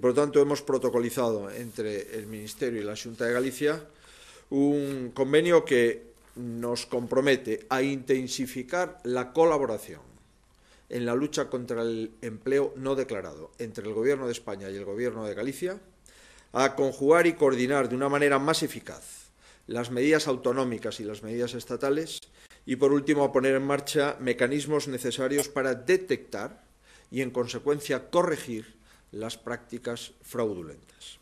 Por lo tanto, hemos protocolizado entre el Ministerio y la Junta de Galicia un convenio que nos compromete a intensificar la colaboración en la lucha contra el empleo no declarado entre el Gobierno de España y el Gobierno de Galicia, a conjugar y coordinar de una manera más eficaz las medidas autonómicas y las medidas estatales y, por último, a poner en marcha mecanismos necesarios para detectar y, en consecuencia, corregir las prácticas fraudulentas.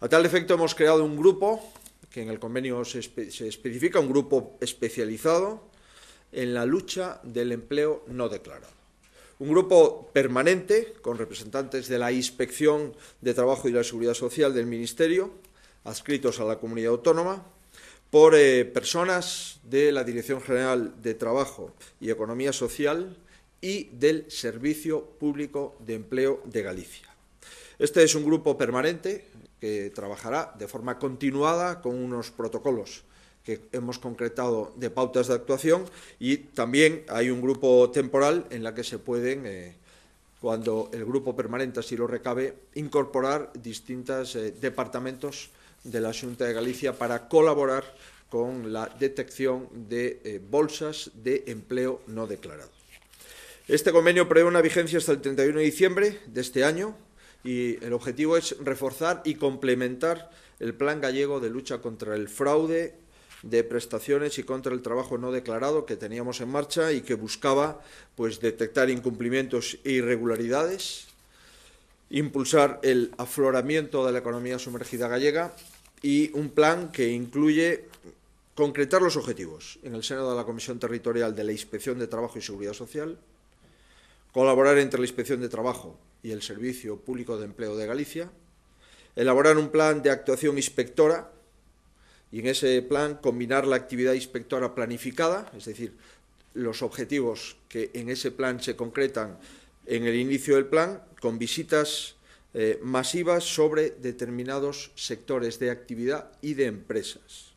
A tal efecto hemos creado un grupo, que en el convenio se, especifica un grupo especializado en la lucha del empleo no declarado un grupo permanente con representantes de la Inspección de Trabajo y la Seguridad Social del Ministerio, adscritos a la comunidad autónoma, por eh, personas de la Dirección General de Trabajo y Economía Social y del Servicio Público de Empleo de Galicia. Este es un grupo permanente que trabajará de forma continuada con unos protocolos que hemos concretado de pautas de actuación y también hay un grupo temporal en la que se pueden, eh, cuando el grupo permanente así lo recabe, incorporar distintos eh, departamentos de la Junta de Galicia para colaborar con la detección de eh, bolsas de empleo no declarado. Este convenio prevé una vigencia hasta el 31 de diciembre de este año y el objetivo es reforzar y complementar el Plan Gallego de lucha contra el fraude de prestaciones y contra el trabajo no declarado que teníamos en marcha y que buscaba pues detectar incumplimientos e irregularidades, impulsar el afloramiento de la economía sumergida gallega y un plan que incluye concretar los objetivos en el seno de la Comisión Territorial de la Inspección de Trabajo y Seguridad Social, colaborar entre la Inspección de Trabajo y el Servicio Público de Empleo de Galicia, elaborar un plan de actuación inspectora y en ese plan combinar la actividad inspectora planificada, es decir, los objetivos que en ese plan se concretan en el inicio del plan, con visitas eh, masivas sobre determinados sectores de actividad y de empresas.